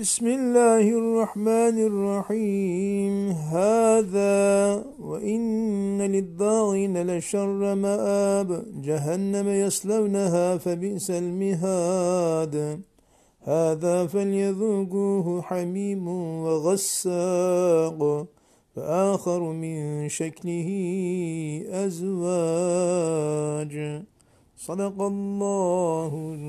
بسم الله الرحمن الرحيم هذا وإن للضاغين لشر مآب جهنم يصلونها فبئس المهاد هذا فليذوقوه حميم وغساق فآخر من شكله أزواج صدق الله